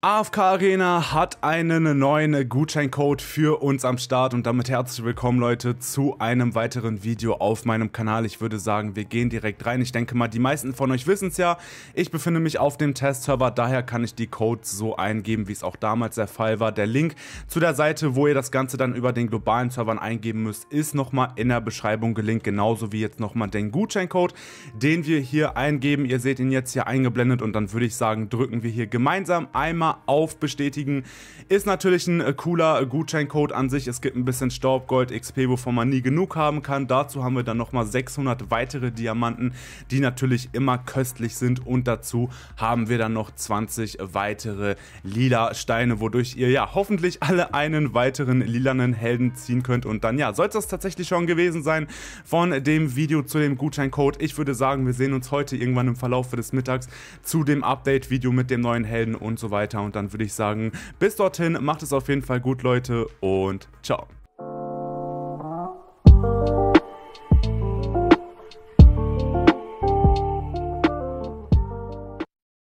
AFK Arena hat einen neuen Gutscheincode für uns am Start und damit herzlich willkommen Leute zu einem weiteren Video auf meinem Kanal. Ich würde sagen, wir gehen direkt rein. Ich denke mal, die meisten von euch wissen es ja. Ich befinde mich auf dem Testserver, daher kann ich die Codes so eingeben, wie es auch damals der Fall war. Der Link zu der Seite, wo ihr das Ganze dann über den globalen Servern eingeben müsst, ist nochmal in der Beschreibung gelinkt, genauso wie jetzt nochmal den Gutscheincode, den wir hier eingeben. Ihr seht ihn jetzt hier eingeblendet und dann würde ich sagen, drücken wir hier gemeinsam einmal Komma auf bestätigen. Ist natürlich ein äh, cooler Gutscheincode an sich. Es gibt ein bisschen Staubgold XP, wovon man nie genug haben kann. Dazu haben wir dann nochmal 600 weitere Diamanten, die natürlich immer köstlich sind. Und dazu haben wir dann noch 20 weitere lila Steine, wodurch ihr ja hoffentlich alle einen weiteren lilanen Helden ziehen könnt. Und dann ja, soll es das tatsächlich schon gewesen sein von dem Video zu dem Gutscheincode. Ich würde sagen, wir sehen uns heute irgendwann im Verlauf des Mittags zu dem Update-Video mit dem neuen Helden und so weiter und dann Würde ich sagen, bis dorthin, macht es auf jeden Fall gut, Leute, und ciao.